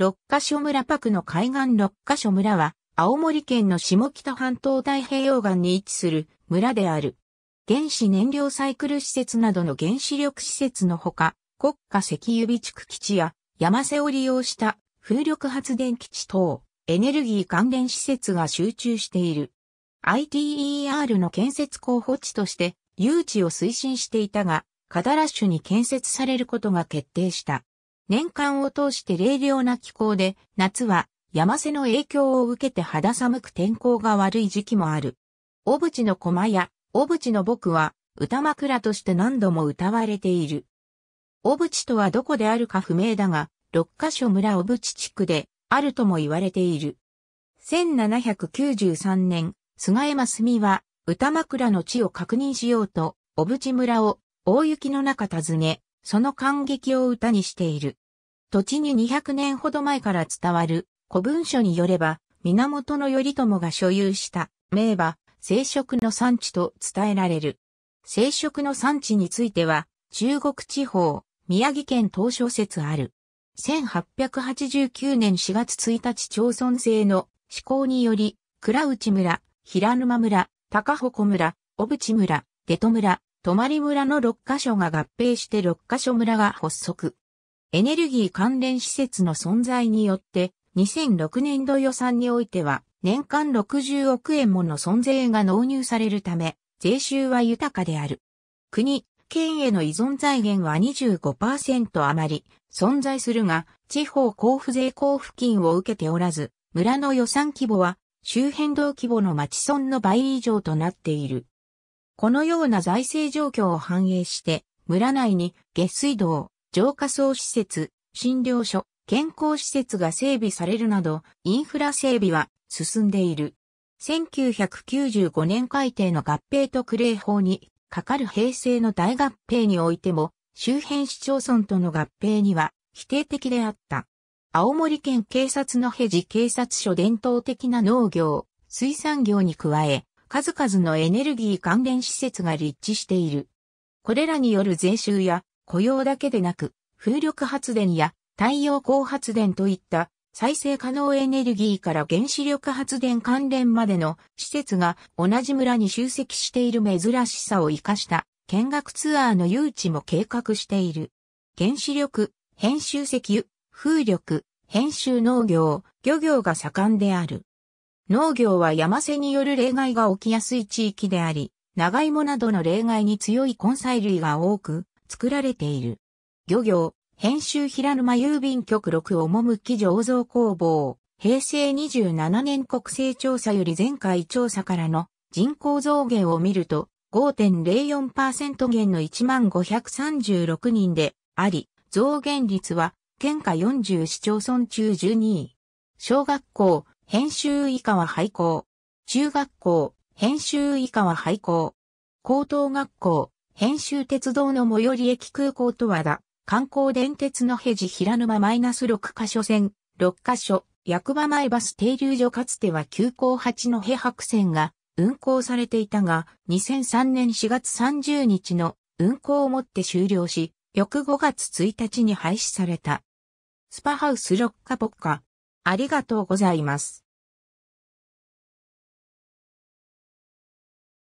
六ヶ所村パクの海岸六ヶ所村は、青森県の下北半島太平洋岸に位置する村である。原子燃料サイクル施設などの原子力施設のほか、国家石油備蓄基地や山瀬を利用した風力発電基地等、エネルギー関連施設が集中している。ITER の建設候補地として誘致を推進していたが、カダラッシュに建設されることが決定した。年間を通して冷涼な気候で、夏は山瀬の影響を受けて肌寒く天候が悪い時期もある。小淵の駒や小淵の僕は歌枕として何度も歌われている。小淵とはどこであるか不明だが、六ヶ所村小淵地区であるとも言われている。1793年、菅山澄は歌枕の地を確認しようと、小淵村を大雪の中訪ね、その感激を歌にしている。土地に200年ほど前から伝わる古文書によれば、源頼朝が所有した名馬、生殖の産地と伝えられる。生殖の産地については、中国地方、宮城県東初説ある。1889年4月1日町村制の施行により、倉内村、平沼村、高穂村、小淵村、出戸村、泊村の6カ所が合併して6カ所村が発足。エネルギー関連施設の存在によって、2006年度予算においては、年間60億円もの存税が納入されるため、税収は豊かである。国、県への依存財源は25%余り存在するが、地方交付税交付金を受けておらず、村の予算規模は周辺道規模の町村の倍以上となっている。このような財政状況を反映して、村内に下水道、浄化層施設、診療所、健康施設が整備されるなど、インフラ整備は進んでいる。1995年改定の合併特例法に、かかる平成の大合併においても、周辺市町村との合併には否定的であった。青森県警察の平ジ警察署伝統的な農業、水産業に加え、数々のエネルギー関連施設が立地している。これらによる税収や雇用だけでなく、風力発電や太陽光発電といった再生可能エネルギーから原子力発電関連までの施設が同じ村に集積している珍しさを活かした見学ツアーの誘致も計画している。原子力、編集石油、風力、編集農業、漁業が盛んである。農業は山瀬による例外が起きやすい地域であり、長芋などの例外に強い根菜類が多く作られている。漁業、編集平沼郵便局6き醸造工房、平成27年国勢調査より前回調査からの人口増減を見ると5.04%減の1536人であり、増減率は県下40市町村中12位。小学校、編集以下は廃校。中学校、編集以下は廃校。高等学校、編集鉄道の最寄り駅空港と和田、観光電鉄のヘジ平沼マイナス6カ所線、6カ所、役場前バス停留所かつては急行8のヘ白線が運行されていたが、2003年4月30日の運行をもって終了し、翌5月1日に廃止された。スパハウスロッカポッカ、ありがとうございます。